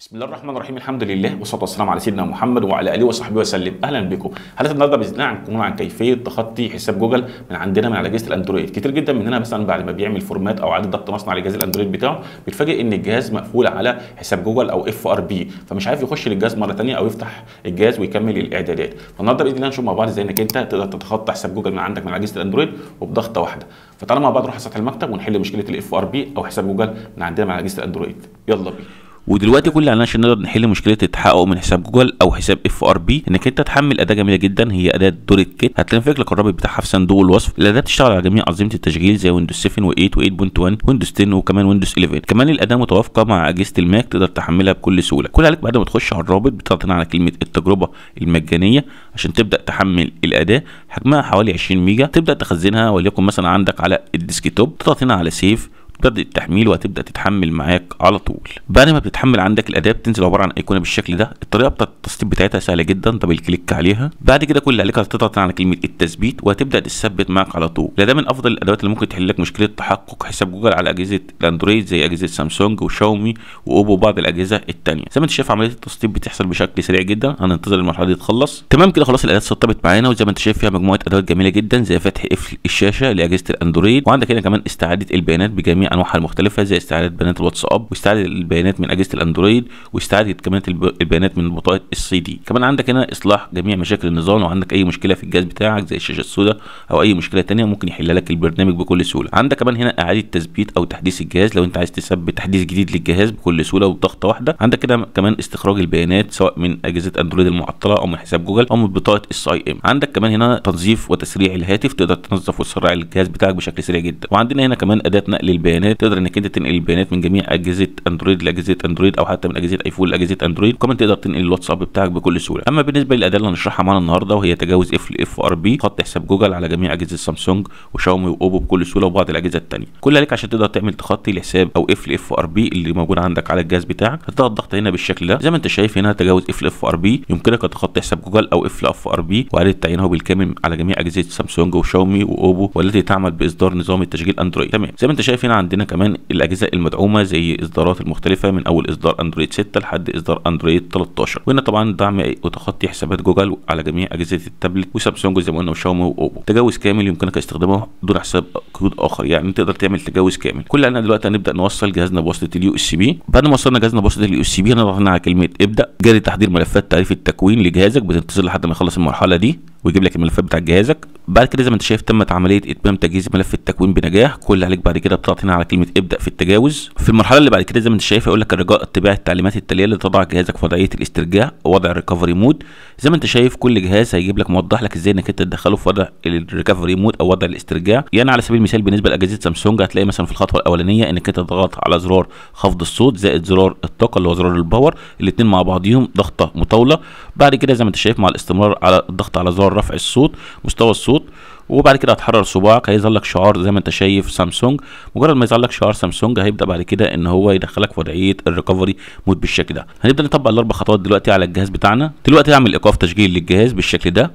بسم الله الرحمن الرحيم الحمد لله والصلاه والسلام على سيدنا محمد وعلى اله وصحبه وسلم اهلا بكم حلقه النهارده باذن الله هنكون عن كيفيه تخطي حساب جوجل من عندنا من على جهاز الاندرويد كتير جدا مننا مثلا بعد ما بيعمل فورمات او عدد ضبط مصنع على جهاز الاندرويد بتاعه بيتفاجئ ان الجهاز مقفول على حساب جوجل او اف ار بي فمش عارف يخش للجهاز مره ثانيه او يفتح الجهاز ويكمل الاعدادات فالنهارده باذن الله نشوف مع بعض ازاي انك انت تقدر تتخطى حساب جوجل من عندك من على جهاز الاندرويد وبضغطه واحده فتعالى مع بعض نروح على سطح المكتب ونحل مشكله الاف ار بي او حساب جوجل من عندنا من على جهاز الاندرويد يلا بينا ودلوقتي كل اللي عشان نقدر نحل مشكله التحقق من حساب جوجل او حساب اف ار بي انك انت تحمل اداه جميله جدا هي اداه دوريت كيت هتنفك لك الرابط بتاعها في صندوق الوصف الاداه بتشتغل على جميع انظمه التشغيل زي ويندوز 7 و8 و8.1 ويندوز 10 وكمان ويندوز 11 كمان الاداه متوافقه مع اجهزه الماك تقدر تحملها بكل سهوله كل عليك بعد ما تخش على الرابط بتضغط على كلمه التجربه المجانيه عشان تبدا تحمل الاداه حجمها حوالي 20 ميجا تبدا تخزنها وليكن مثلا عندك على الديسكتوب تضغط هنا على سيف بتبدأ التحميل وهتبدا تتحمل معاك على طول بعد ما بتتحمل عندك الاداه بتنزل عباره عن ايقونه بالشكل ده الطريقه بتاعت التثبيت بتاعتها سهله جدا دبل كليك عليها بعد كده كل اللي عليك هتضغط على كلمه التثبيت وهتبدا تثبت معاك على طول لا ده من افضل الادوات اللي ممكن تحل لك مشكله تحقق حساب جوجل على اجهزه الاندرويد زي اجهزه سامسونج وشاومي واوبو وبعض الاجهزه الثانيه زي ما انت شايف عمليه التثبيت بتحصل بشكل سريع جدا هننتظر المرحله دي تخلص تمام كده خلاص الاداه اتسطبت معانا وزي ما انت شايف فيها مجموعه ادوات جميله جدا زي فتح قفل الشاشه لاجهزه الاندرويد وعندك هنا كمان استعاده البيانات بجميع انواعها المختلفه زي استعاده بيانات الواتساب واستعاده البيانات من اجهزه الاندرويد واستعاده كمان البيانات من بطاقه السي دي كمان عندك هنا اصلاح جميع مشاكل النظام وعندك اي مشكله في الجهاز بتاعك زي الشاشه السوداء او اي مشكله ثانيه ممكن يحل لك البرنامج بكل سهوله عندك كمان هنا اعاده تثبيت او تحديث الجهاز لو انت عايز تثبت تحديث جديد للجهاز بكل سهوله وبضغطه واحده عندك كده كمان استخراج البيانات سواء من اجهزه اندرويد المعطله او من حساب جوجل او من بطاقه اس اي ام عندك كمان هنا تنظيف وتسريع الهاتف تقدر تنظف وتسرع الجهاز بتاعك بشكل سريع جدا وعندنا هنا كمان اداه نقل البيانات البيانات تقدر انك انت تنقل البيانات من جميع اجهزه اندرويد لاجهزه اندرويد او حتى من اجهزه ايفون لاجهزه اندرويد وكمان تقدر تنقل الواتساب بتاعك بكل سهوله اما بالنسبه للاداه اللي هنشرحها معانا النهارده وهي تجاوز اف ل اف ار بي خط حساب جوجل على جميع اجهزه سامسونج وشاومي واوبو بكل سهوله وبعض الاجهزه الثانيه كل عليك عشان تقدر تعمل تخطي لحساب او اف ل اف ار بي اللي موجود عندك على الجهاز بتاعك هتضغط ضغط هنا بالشكل ده زي ما انت شايف هنا تجاوز اف ل اف ار بي يمكنك تخطي حساب جوجل او اف اف ار بي وعليه تعيينه بالكامل على جميع اجهزه سامسونج وشاومي واوبو والتي تعمل باصدار نظام التشغيل اندرويد تمام زي ما انت شايف هنا عند عندنا كمان الاجهزه المدعومه زي اصدارات المختلفه من اول اصدار اندرويد 6 لحد اصدار اندرويد 13 وهنا طبعا دعم وتخطي حسابات جوجل على جميع اجهزه التابلت وسامسونج زي ما قلنا وشاومي واوبو تجاوز كامل يمكنك استخدامه دون حساب كود اخر يعني تقدر تعمل تجاوز كامل كل انا دلوقتي هنبدا نوصل جهازنا بواسطه اليو اس بي بعد ما وصلنا جهازنا بواسطه اليو اس بي هنضغط على كلمه ابدا جاري تحضير ملفات تعريف التكوين لجهازك بتنتظر لحد ما يخلص المرحله دي ويجيب لك الملفات بتاعت جهازك بعد كده زي ما انت شايف تمت عمليه اتمام تجهيز ملف التكوين بنجاح كل اللي عليك بعد كده بتضغط هنا على كلمه ابدا في التجاوز في المرحله اللي بعد كده زي ما انت شايف هيقول لك الرجاء اتباع التعليمات التاليه لتضع جهازك في وضعيه الاسترجاع ووضع الريكفري مود زي ما انت شايف كل جهاز هيجيب لك موضح لك ازاي انك انت تدخله في وضع الريكفري مود او وضع الاسترجاع يعني على سبيل المثال بالنسبه لاجهزه سامسونج هتلاقي مثلا في الخطوه الاولانيه انك انت تضغط على زرار خفض الصوت زائد زرار الطاقه اللي هو زرار الباور الاثنين مع بعضيهم ضغطه مطوله بعد كده زي ما انت شايف مع الاستمرار على الضغط على زرار مستوى رفع الصوت مستوى الصوت وبعد كده هتحرر صباعك هيظهر لك شعار زي ما انت شايف سامسونج مجرد ما يظهر لك شعار سامسونج هيبدا بعد كده ان هو يدخلك في وضعيه الريكفري مود بالشكل ده هنبدا نطبق الاربع خطوات دلوقتي على الجهاز بتاعنا دلوقتي هعمل ايقاف تشغيل للجهاز بالشكل ده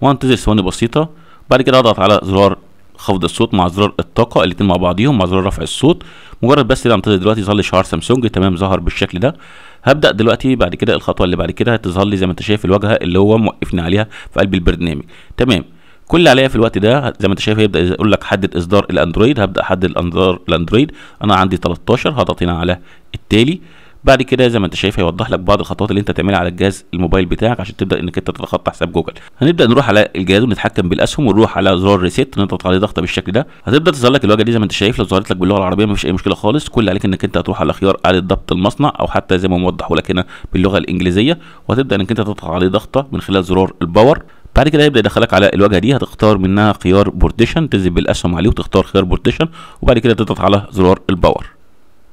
وانتظر ثواني بسيطه بعد كده اضغط على زرار خفض الصوت مع زرار الطاقه الاثنين مع بعضيهم مع زرار رفع الصوت مجرد بس كده هنبتدي دلوقتي يظهر لي شعار سامسونج تمام ظهر بالشكل ده هبدا دلوقتي بعد كده الخطوه اللي بعد كده هتظهر لي زي ما انت شايف الواجهه اللي هو موقفني عليها في قلب البرنامج تمام كل اللي عليا في الوقت ده زي ما انت شايف هيبدا يقول لك حدد اصدار الاندرويد هبدا احدد الاندرويد انا عندي 13 هضغط هنا على التالي بعد كده زي ما انت شايف هيوضح لك بعض الخطوات اللي انت تعملها على الجهاز الموبايل بتاعك عشان تبدا انك انت تتخطى حساب جوجل هنبدا نروح على الجهاز ونتحكم بالاسهم ونروح على زرار ريسيت نضغط عليه ضغطه بالشكل ده هتبدا تظهر لك الواجهه دي زي ما انت شايف لو ظهرت لك باللغه العربيه مفيش اي مشكله خالص كل عليك انك انت هتروح على خيار اعاده ضبط المصنع او حتى زي ما موضح لك هنا باللغه الانجليزيه وهتبدا انك انت تضغط عليه ضغطه من خلال زرار الباور بعد كده هيبدا يدخلك على الواجهه دي هتختار منها خيار بورتيشن تنزل بالاسهم عليه وتختار خيار بورتيشن وبعد كده تضغط على زرار الباور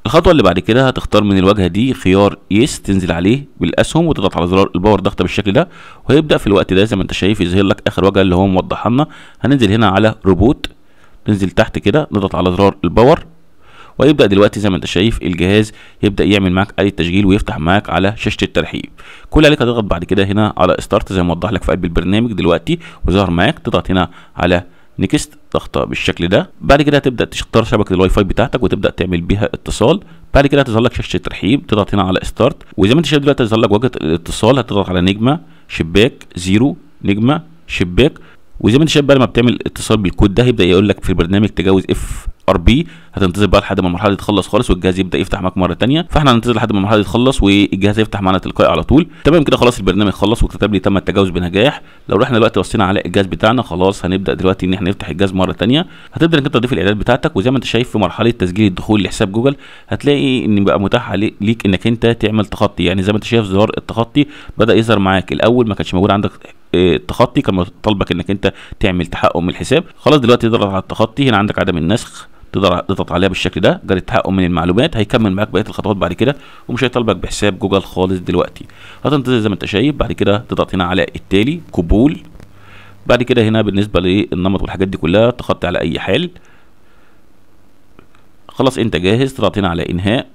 الخطوه اللي بعد كده هتختار من الواجهه دي خيار يس تنزل عليه بالاسهم وتضغط على زرار الباور ضغطه بالشكل ده وهيبدا في الوقت ده زي ما انت شايف يظهر لك اخر واجهه اللي هو موضحها لنا هننزل هنا على روبوت ننزل تحت كده نضغط على زرار الباور ويبدا دلوقتي زي ما انت شايف الجهاز يبدا يعمل معاك آلة تشغيل ويفتح معاك على شاشه الترحيب كل عليك هتضغط بعد كده هنا على ستارت زي ما وضح لك في قلب البرنامج دلوقتي وظهر معاك تضغط هنا على نكست ضغطة بالشكل ده بعد كده هتبدا تختار شبكه الواي فاي بتاعتك وتبدا تعمل بيها اتصال بعد كده هتظهر لك شاشه ترحيب تضغط هنا على ستارت وزي ما انت شايف دلوقتي هتظهر لك واجهه الاتصال هتضغط على نجمه شباك زيرو نجمه شباك وزي ما انت شايف بقى لما بتعمل اتصال بالكود ده هيبدا يقول لك في البرنامج تجاوز اف ار بي هتنتظر بقى لحد ما المرحله دي تخلص خالص والجهاز يبدا يفتح معاك مره ثانيه فاحنا هننتظر لحد ما المرحله دي تخلص والجهاز يفتح معانا تلقائي على طول تمام كده خلاص البرنامج خلص وكتب لي تم التجاوز بنجاح لو رحنا دلوقتي بصينا على الجهاز بتاعنا خلاص هنبدا دلوقتي ان احنا نفتح الجهاز مره ثانيه هتبدا انك انت تضيف الاعداد بتاعتك وزي ما انت شايف في مرحله تسجيل الدخول لحساب جوجل هتلاقي ان بقى متاح ليك انك انت تعمل تخطي يعني زي ما انت شايف زرار التخطي بدا يظهر معاك الاول ما كانش موجود عندك التخطي آه، كان طالبك انك انت تعمل تحقق من الحساب خلاص دلوقتي ضغط على التخطي هنا عندك عدم النسخ تقدر تضغط عليها بالشكل ده جرى التحقق من المعلومات هيكمل معاك بقيه الخطوات بعد كده ومش هيطالبك بحساب جوجل خالص دلوقتي هتنتظر زي ما انت شايف بعد كده تضغط هنا على التالي قبول بعد كده هنا بالنسبه للنمط والحاجات دي كلها تخطي على اي حال خلاص انت جاهز تضغط هنا على انهاء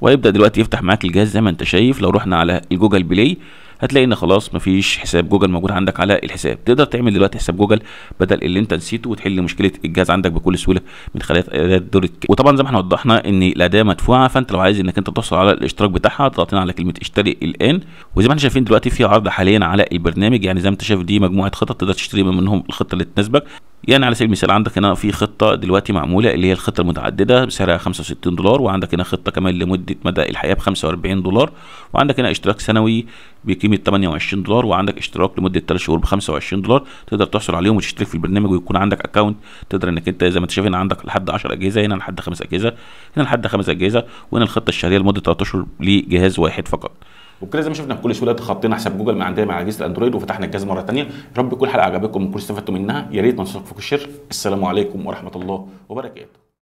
وهيبدا دلوقتي يفتح معاك الجهاز زي ما انت شايف لو رحنا على الجوجل بلاي هتلاقي ان خلاص مفيش حساب جوجل موجود عندك على الحساب تقدر تعمل دلوقتي حساب جوجل بدل اللي انت نسيته وتحل مشكله الجهاز عندك بكل سهوله من خلال اداه دور وطبعا زي ما احنا وضحنا ان الاداه مدفوعه فانت لو عايز انك انت تحصل على الاشتراك بتاعها تضغط على كلمه اشتري الان وزي ما احنا شايفين دلوقتي في عرض حاليا على البرنامج يعني زي ما انت شايف دي مجموعه خطط تقدر تشتري منهم الخطه اللي تناسبك يعني على سبيل المثال عندك هنا في خطه دلوقتي معموله اللي هي الخطه المتعدده بسعرها 65 دولار وعندك هنا خطه كمان لمده مدى الحياه ب 45 دولار وعندك هنا اشتراك سنوي بقيمه 28 دولار وعندك اشتراك لمده 3 شهور ب 25 دولار تقدر تحصل عليهم وتشترك في البرنامج ويكون عندك اكونت تقدر انك انت زي ما انت شايف هنا عندك لحد 10 اجهزه هنا لحد 5 اجهزه هنا لحد 5 اجهزه وهنا الخطه الشهريه لمده 3 اشهر لجهاز واحد فقط وبكده زي ما شفنا كل شويه تخطينا حساب جوجل من عندنا مع اجهزه الاندرويد وفتحنا الجهاز مره ثانيه يا رب تكون الحلقه عجبتكم وكل استفدتوا منها يا ريت ما تنسوش الشير السلام عليكم ورحمه الله وبركاته